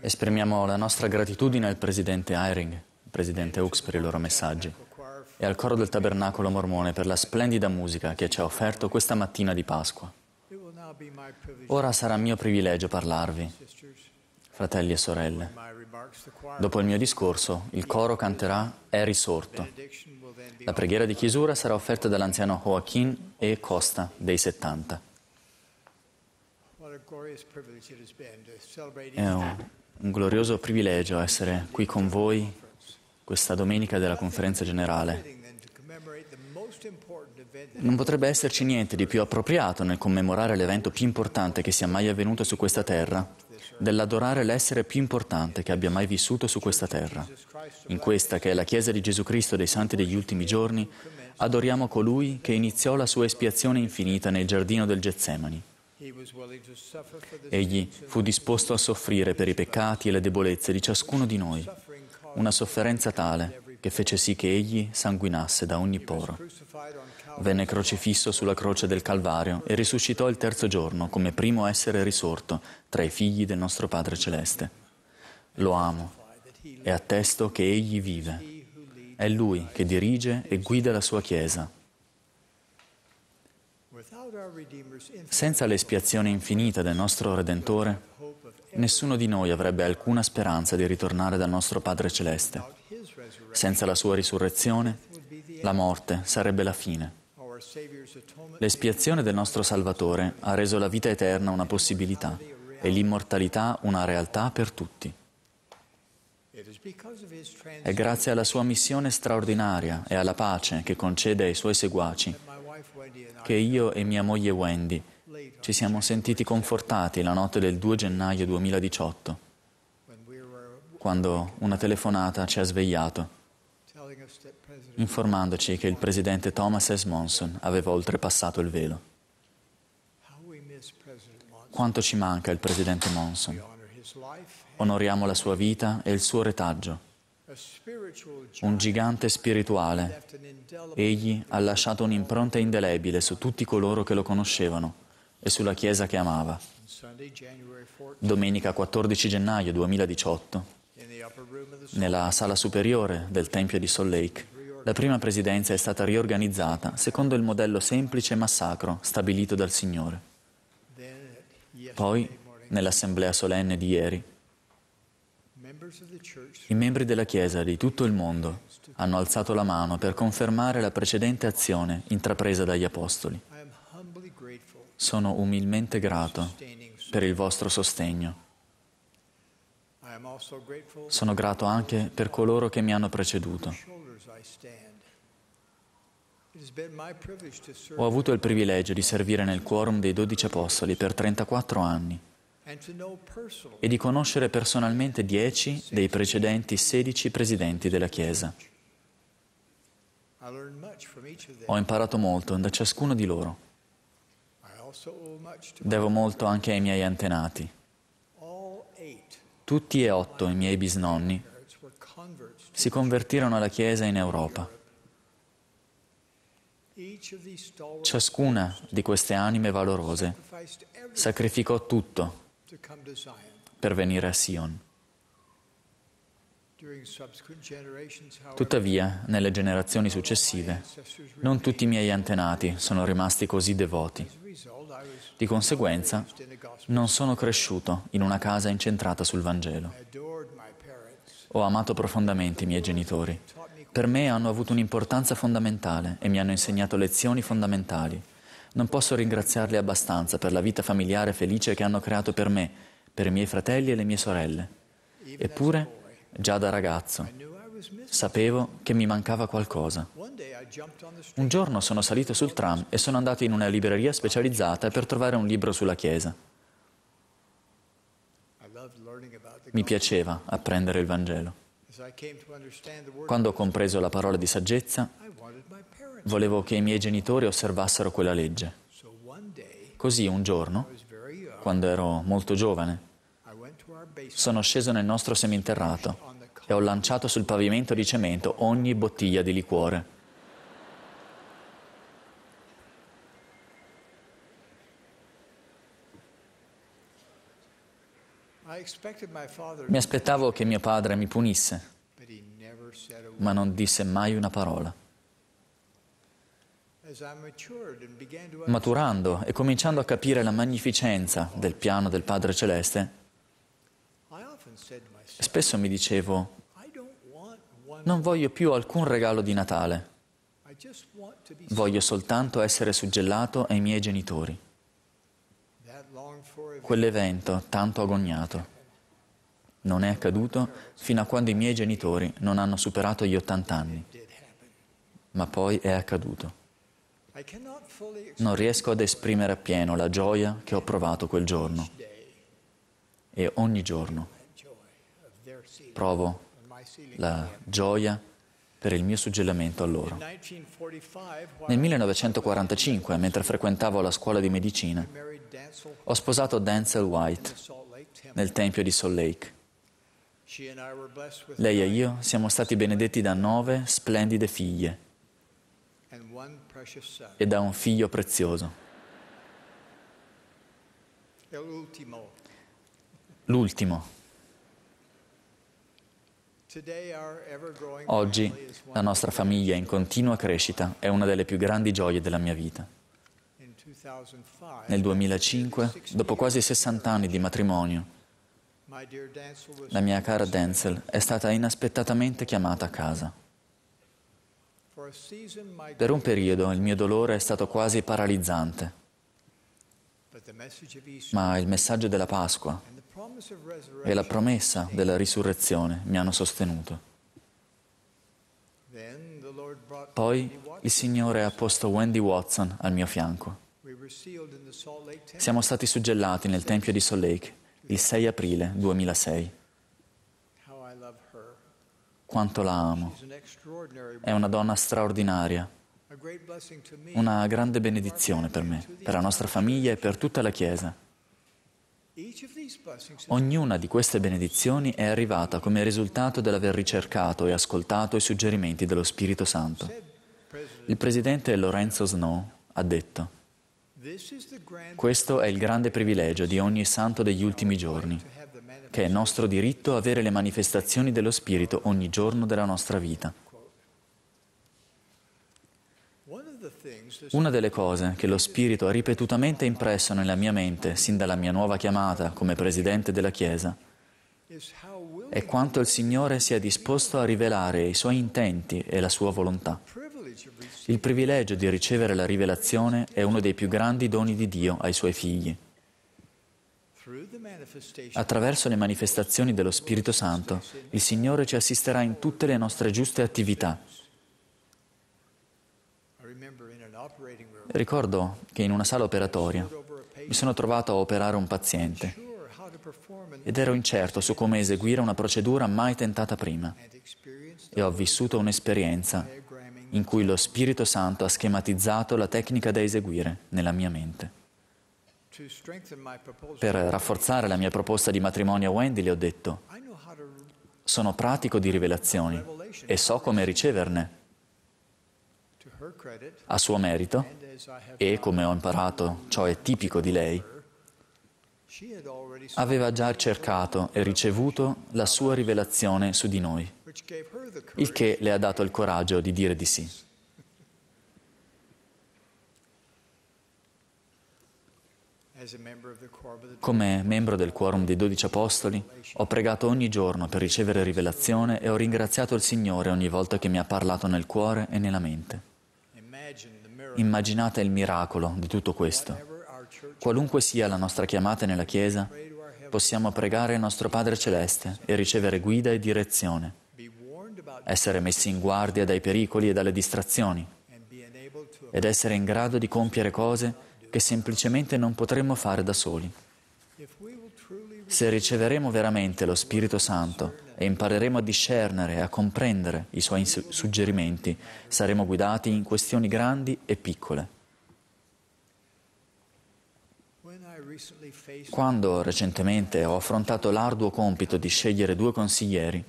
Esprimiamo la nostra gratitudine al presidente Eyring, al presidente Hooks per i loro messaggi e al coro del Tabernacolo Mormone per la splendida musica che ci ha offerto questa mattina di Pasqua. Ora sarà mio privilegio parlarvi, fratelli e sorelle. Dopo il mio discorso, il coro canterà È risorto. La preghiera di chiusura sarà offerta dall'anziano Joaquin E. Costa, dei 70. È un, un glorioso privilegio essere qui con voi questa domenica della conferenza generale. Non potrebbe esserci niente di più appropriato nel commemorare l'evento più importante che sia mai avvenuto su questa terra, dell'adorare l'essere più importante che abbia mai vissuto su questa terra. In questa che è la Chiesa di Gesù Cristo dei Santi degli ultimi giorni, adoriamo colui che iniziò la sua espiazione infinita nel giardino del Getsemani. Egli fu disposto a soffrire per i peccati e le debolezze di ciascuno di noi, una sofferenza tale che fece sì che egli sanguinasse da ogni poro. Venne crocifisso sulla croce del Calvario e risuscitò il terzo giorno come primo essere risorto tra i figli del nostro Padre Celeste. Lo amo e attesto che egli vive. È lui che dirige e guida la sua Chiesa senza l'espiazione infinita del nostro Redentore, nessuno di noi avrebbe alcuna speranza di ritornare dal nostro Padre Celeste. Senza la sua risurrezione, la morte sarebbe la fine. L'espiazione del nostro Salvatore ha reso la vita eterna una possibilità e l'immortalità una realtà per tutti. È grazie alla sua missione straordinaria e alla pace che concede ai suoi seguaci che io e mia moglie Wendy ci siamo sentiti confortati la notte del 2 gennaio 2018, quando una telefonata ci ha svegliato, informandoci che il presidente Thomas S. Monson aveva oltrepassato il velo. Quanto ci manca il presidente Monson? Onoriamo la sua vita e il suo retaggio un gigante spirituale. Egli ha lasciato un'impronta indelebile su tutti coloro che lo conoscevano e sulla Chiesa che amava. Domenica 14 gennaio 2018, nella sala superiore del Tempio di Salt Lake, la prima presidenza è stata riorganizzata secondo il modello semplice massacro stabilito dal Signore. Poi, nell'assemblea solenne di ieri, i membri della Chiesa di tutto il mondo hanno alzato la mano per confermare la precedente azione intrapresa dagli Apostoli. Sono umilmente grato per il vostro sostegno. Sono grato anche per coloro che mi hanno preceduto. Ho avuto il privilegio di servire nel quorum dei dodici apostoli per 34 anni e di conoscere personalmente dieci dei precedenti sedici presidenti della Chiesa. Ho imparato molto da ciascuno di loro. Devo molto anche ai miei antenati. Tutti e otto i miei bisnonni si convertirono alla Chiesa in Europa. Ciascuna di queste anime valorose sacrificò tutto per venire a Sion. Tuttavia, nelle generazioni successive, non tutti i miei antenati sono rimasti così devoti. Di conseguenza, non sono cresciuto in una casa incentrata sul Vangelo. Ho amato profondamente i miei genitori. Per me hanno avuto un'importanza fondamentale e mi hanno insegnato lezioni fondamentali non posso ringraziarli abbastanza per la vita familiare felice che hanno creato per me, per i miei fratelli e le mie sorelle. Eppure, già da ragazzo, sapevo che mi mancava qualcosa. Un giorno sono salito sul tram e sono andato in una libreria specializzata per trovare un libro sulla Chiesa. Mi piaceva apprendere il Vangelo. Quando ho compreso la parola di saggezza, volevo che i miei genitori osservassero quella legge. Così un giorno, quando ero molto giovane, sono sceso nel nostro seminterrato e ho lanciato sul pavimento di cemento ogni bottiglia di liquore. Mi aspettavo che mio padre mi punisse, ma non disse mai una parola. Maturando e cominciando a capire la magnificenza del piano del Padre Celeste, spesso mi dicevo, non voglio più alcun regalo di Natale, voglio soltanto essere suggellato ai miei genitori quell'evento tanto agognato. Non è accaduto fino a quando i miei genitori non hanno superato gli 80 anni, ma poi è accaduto. Non riesco ad esprimere appieno la gioia che ho provato quel giorno e ogni giorno provo la gioia per il mio suggellamento a loro. Nel 1945, mentre frequentavo la scuola di medicina, ho sposato Denzel White nel tempio di Salt Lake. Lei e io siamo stati benedetti da nove splendide figlie e da un figlio prezioso. L'ultimo Oggi la nostra famiglia in continua crescita, è una delle più grandi gioie della mia vita. Nel 2005, dopo quasi 60 anni di matrimonio, la mia cara Denzel è stata inaspettatamente chiamata a casa. Per un periodo il mio dolore è stato quasi paralizzante ma il messaggio della Pasqua e la promessa della risurrezione mi hanno sostenuto. Poi il Signore ha posto Wendy Watson al mio fianco. Siamo stati suggellati nel Tempio di Salt Lake il 6 aprile 2006. Quanto la amo. È una donna straordinaria una grande benedizione per me, per la nostra famiglia e per tutta la Chiesa. Ognuna di queste benedizioni è arrivata come risultato dell'aver ricercato e ascoltato i suggerimenti dello Spirito Santo. Il presidente Lorenzo Snow ha detto, questo è il grande privilegio di ogni santo degli ultimi giorni, che è nostro diritto avere le manifestazioni dello Spirito ogni giorno della nostra vita. Una delle cose che lo Spirito ha ripetutamente impresso nella mia mente, sin dalla mia nuova chiamata come presidente della Chiesa, è quanto il Signore sia disposto a rivelare i suoi intenti e la sua volontà. Il privilegio di ricevere la rivelazione è uno dei più grandi doni di Dio ai suoi figli. Attraverso le manifestazioni dello Spirito Santo, il Signore ci assisterà in tutte le nostre giuste attività Ricordo che in una sala operatoria mi sono trovato a operare un paziente ed ero incerto su come eseguire una procedura mai tentata prima e ho vissuto un'esperienza in cui lo Spirito Santo ha schematizzato la tecnica da eseguire nella mia mente. Per rafforzare la mia proposta di matrimonio a Wendy le ho detto, sono pratico di rivelazioni e so come riceverne. A suo merito, e, come ho imparato, ciò è tipico di lei, aveva già cercato e ricevuto la sua rivelazione su di noi, il che le ha dato il coraggio di dire di sì. Come membro del quorum dei dodici apostoli, ho pregato ogni giorno per ricevere rivelazione e ho ringraziato il Signore ogni volta che mi ha parlato nel cuore e nella mente. Immaginate il miracolo di tutto questo. Qualunque sia la nostra chiamata nella Chiesa, possiamo pregare il nostro Padre Celeste e ricevere guida e direzione, essere messi in guardia dai pericoli e dalle distrazioni ed essere in grado di compiere cose che semplicemente non potremmo fare da soli. Se riceveremo veramente lo Spirito Santo e impareremo a discernere e a comprendere i suoi suggerimenti, saremo guidati in questioni grandi e piccole. Quando recentemente ho affrontato l'arduo compito di scegliere due consiglieri,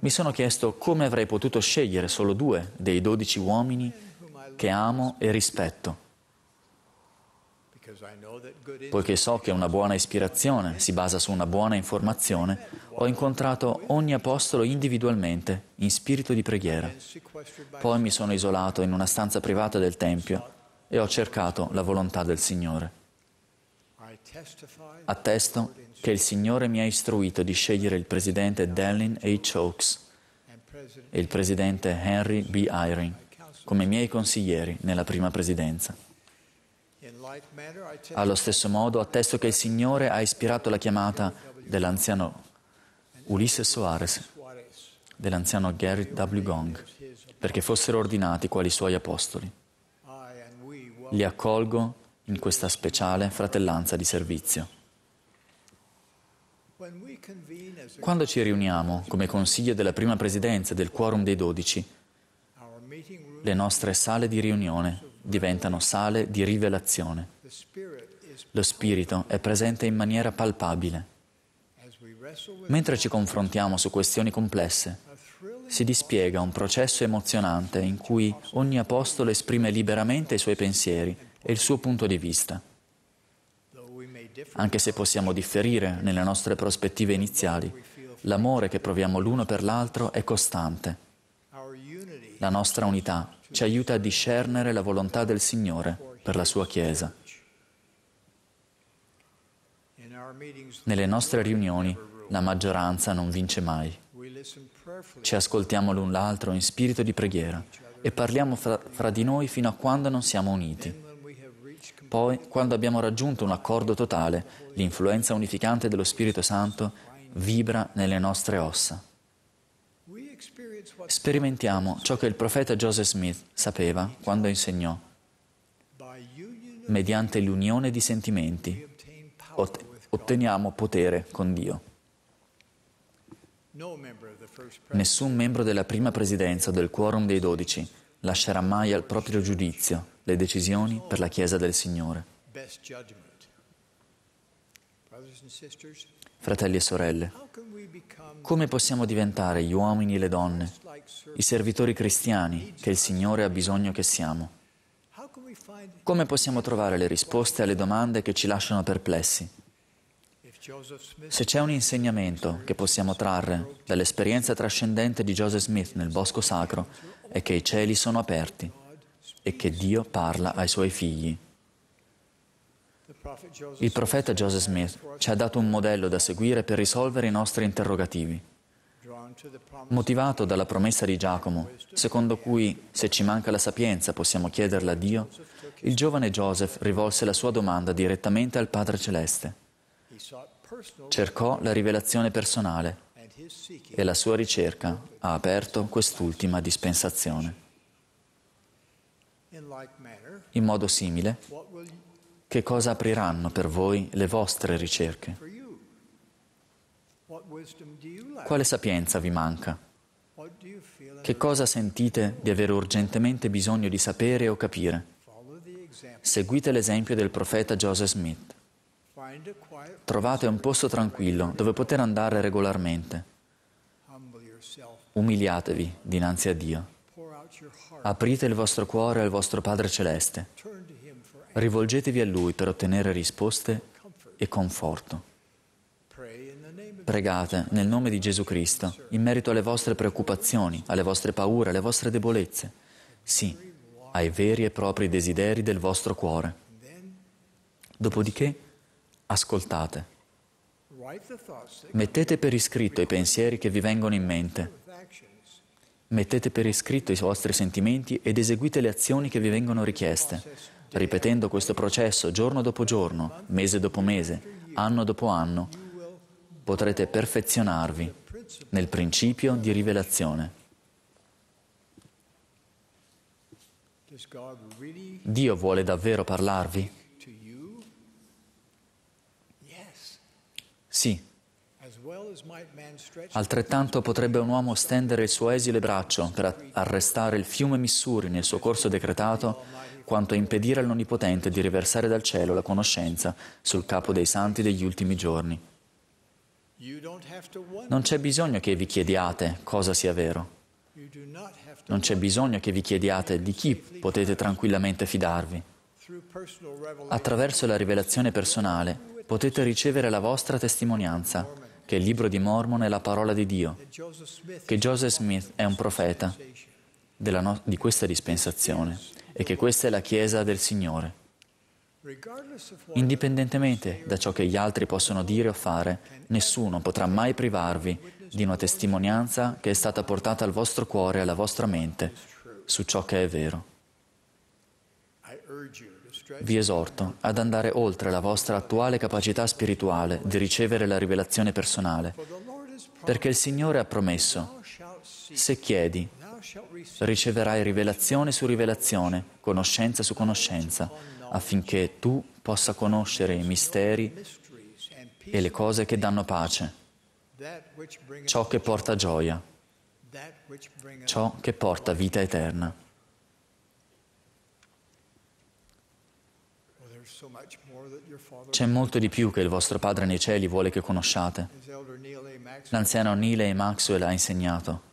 mi sono chiesto come avrei potuto scegliere solo due dei dodici uomini che amo e rispetto Poiché so che una buona ispirazione si basa su una buona informazione, ho incontrato ogni apostolo individualmente, in spirito di preghiera. Poi mi sono isolato in una stanza privata del Tempio e ho cercato la volontà del Signore. Attesto che il Signore mi ha istruito di scegliere il presidente Dallin H. Oaks e il presidente Henry B. Irene come miei consiglieri nella prima presidenza. Allo stesso modo attesto che il Signore ha ispirato la chiamata dell'anziano Ulisse Soares, dell'anziano Gary W. Gong, perché fossero ordinati quali suoi apostoli. Li accolgo in questa speciale fratellanza di servizio. Quando ci riuniamo come consiglio della prima presidenza del Quorum dei Dodici, le nostre sale di riunione diventano sale di rivelazione. Lo Spirito è presente in maniera palpabile. Mentre ci confrontiamo su questioni complesse, si dispiega un processo emozionante in cui ogni apostolo esprime liberamente i suoi pensieri e il suo punto di vista. Anche se possiamo differire nelle nostre prospettive iniziali, l'amore che proviamo l'uno per l'altro è costante. La nostra unità ci aiuta a discernere la volontà del Signore per la sua Chiesa. Nelle nostre riunioni la maggioranza non vince mai. Ci ascoltiamo l'un l'altro in spirito di preghiera e parliamo fra, fra, di noi fino a quando non siamo uniti. Poi, quando abbiamo raggiunto un accordo totale, l'influenza unificante dello Spirito Santo vibra nelle nostre ossa. Sperimentiamo ciò che il profeta Joseph Smith sapeva quando insegnò. Mediante l'unione di sentimenti otteniamo potere con Dio. Nessun membro della prima presidenza del Quorum dei Dodici lascerà mai al proprio giudizio le decisioni per la Chiesa del Signore. Fratelli e sorelle, come possiamo diventare gli uomini e le donne, i servitori cristiani che il Signore ha bisogno che siamo? Come possiamo trovare le risposte alle domande che ci lasciano perplessi? Se c'è un insegnamento che possiamo trarre dall'esperienza trascendente di Joseph Smith nel bosco sacro è che i cieli sono aperti e che Dio parla ai suoi figli. Il profeta Joseph Smith ci ha dato un modello da seguire per risolvere i nostri interrogativi. Motivato dalla promessa di Giacomo, secondo cui se ci manca la sapienza possiamo chiederla a Dio, il giovane Joseph rivolse la sua domanda direttamente al Padre Celeste. Cercò la rivelazione personale e la sua ricerca ha aperto quest'ultima dispensazione. In modo simile, che cosa apriranno per voi le vostre ricerche? Quale sapienza vi manca? Che cosa sentite di avere urgentemente bisogno di sapere o capire? Seguite l'esempio del profeta Joseph Smith. Trovate un posto tranquillo dove poter andare regolarmente. Umiliatevi dinanzi a Dio. Aprite il vostro cuore al vostro Padre Celeste Rivolgetevi a Lui per ottenere risposte e conforto. Pregate nel nome di Gesù Cristo in merito alle vostre preoccupazioni, alle vostre paure, alle vostre debolezze. Sì, ai veri e propri desideri del vostro cuore. Dopodiché, ascoltate. Mettete per iscritto i pensieri che vi vengono in mente. Mettete per iscritto i vostri sentimenti ed eseguite le azioni che vi vengono richieste Ripetendo questo processo giorno dopo giorno, mese dopo mese, anno dopo anno, potrete perfezionarvi nel principio di rivelazione. Dio vuole davvero parlarvi? Sì. Altrettanto potrebbe un uomo stendere il suo esile braccio per arrestare il fiume Missouri nel suo corso decretato quanto a impedire all'Onnipotente di riversare dal cielo la conoscenza sul capo dei santi degli ultimi giorni. Non c'è bisogno che vi chiediate cosa sia vero. Non c'è bisogno che vi chiediate di chi potete tranquillamente fidarvi. Attraverso la rivelazione personale potete ricevere la vostra testimonianza, che il libro di Mormon è la parola di Dio, che Joseph Smith è un profeta no- di questa dispensazione e che questa è la Chiesa del Signore. Indipendentemente da ciò che gli altri possono dire o fare, nessuno potrà mai privarvi di una testimonianza che è stata portata al vostro cuore e alla vostra mente su ciò che è vero. Vi esorto ad andare oltre la vostra attuale capacità spirituale di ricevere la rivelazione personale, perché il Signore ha promesso, se chiedi, riceverai rivelazione su rivelazione, conoscenza su conoscenza, affinché tu possa conoscere i misteri e le cose che danno pace, ciò che porta gioia, ciò che porta vita eterna. C'è molto di più che il vostro Padre nei cieli vuole che conosciate. L'anziano Nile e Maxwell ha insegnato.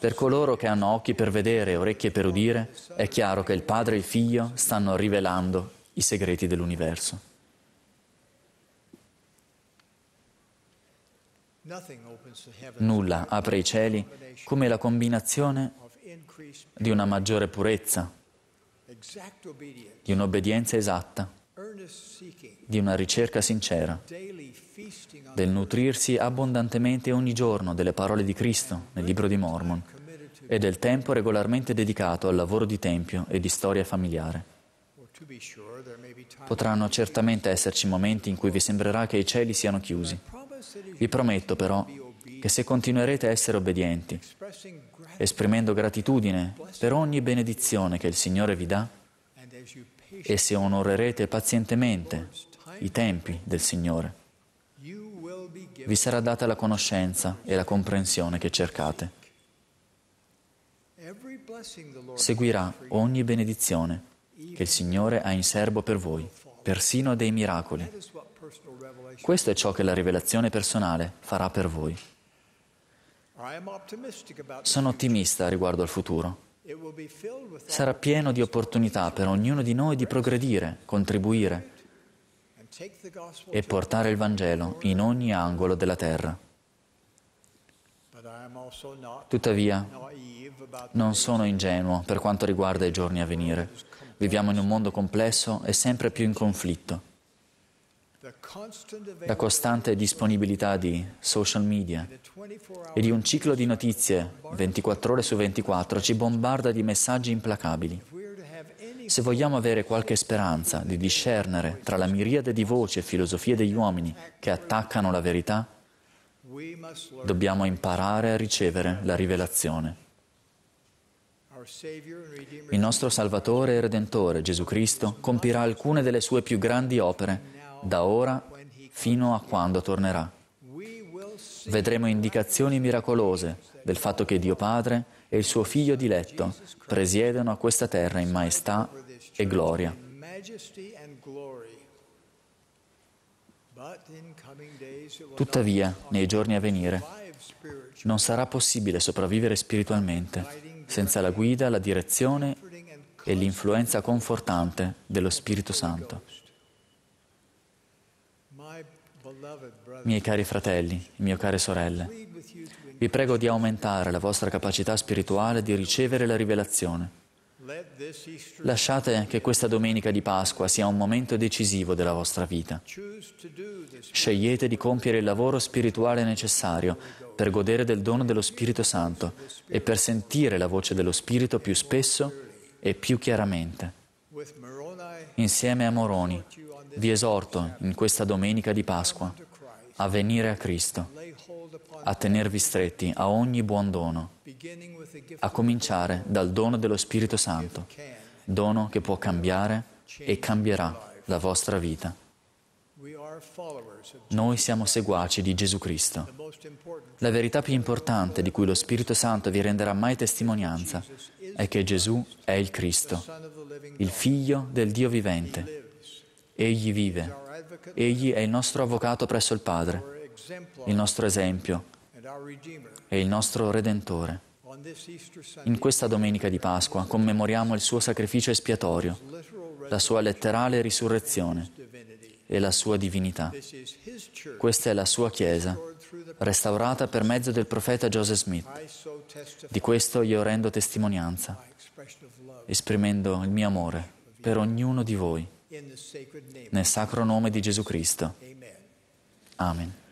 Per coloro che hanno occhi per vedere e orecchie per udire, è chiaro che il Padre e il Figlio stanno rivelando i segreti dell'universo. Nulla apre i cieli come la combinazione di una maggiore purezza, di un'obbedienza esatta, di una ricerca sincera, del nutrirsi abbondantemente ogni giorno delle parole di Cristo nel libro di Mormon e del tempo regolarmente dedicato al lavoro di tempio e di storia familiare. Potranno certamente esserci momenti in cui vi sembrerà che i cieli siano chiusi. Vi prometto però che se continuerete a essere obbedienti, esprimendo gratitudine per ogni benedizione che il Signore vi dà, e se onorerete pazientemente i tempi del Signore, vi sarà data la conoscenza e la comprensione che cercate. Seguirà ogni benedizione che il Signore ha in serbo per voi, persino dei miracoli. Questo è ciò che la rivelazione personale farà per voi. Sono ottimista riguardo al futuro. Sarà pieno di opportunità per ognuno di noi di progredire, contribuire, e portare il Vangelo in ogni angolo della terra. Tuttavia, non sono ingenuo per quanto riguarda i giorni a venire. Viviamo in un mondo complesso e sempre più in conflitto. La costante disponibilità di social media e di un ciclo di notizie 24 ore su 24 ci bombarda di messaggi implacabili. Se vogliamo avere qualche speranza di discernere tra la miriade di voci e filosofie degli uomini che attaccano la verità, dobbiamo imparare a ricevere la rivelazione. Il nostro Salvatore e Redentore Gesù Cristo compirà alcune delle sue più grandi opere da ora fino a quando tornerà. Vedremo indicazioni miracolose del fatto che Dio Padre e il suo figlio diletto presiedono a questa terra in maestà e gloria. Tuttavia, nei giorni a venire, non sarà possibile sopravvivere spiritualmente senza la guida, la direzione e l'influenza confortante dello Spirito Santo. Miei cari fratelli, mie care sorelle, vi prego di aumentare la vostra capacità spirituale di ricevere la rivelazione. Lasciate che questa domenica di Pasqua sia un momento decisivo della vostra vita. Scegliete di compiere il lavoro spirituale necessario per godere del dono dello Spirito Santo e per sentire la voce dello Spirito più spesso e più chiaramente. Insieme a Moroni vi esorto in questa domenica di Pasqua a venire a Cristo a tenervi stretti a ogni buon dono, a cominciare dal dono dello Spirito Santo, dono che può cambiare e cambierà la vostra vita. Noi siamo seguaci di Gesù Cristo. La verità più importante di cui lo Spirito Santo vi renderà mai testimonianza è che Gesù è il Cristo, il Figlio del Dio vivente. Egli vive. Egli è il nostro avvocato presso il Padre il nostro esempio e il nostro Redentore. In questa domenica di Pasqua commemoriamo il suo sacrificio espiatorio, la sua letterale risurrezione e la sua divinità. Questa è la sua Chiesa, restaurata per mezzo del profeta Joseph Smith. Di questo io rendo testimonianza, esprimendo il mio amore per ognuno di voi, nel sacro nome di Gesù Cristo. Amen.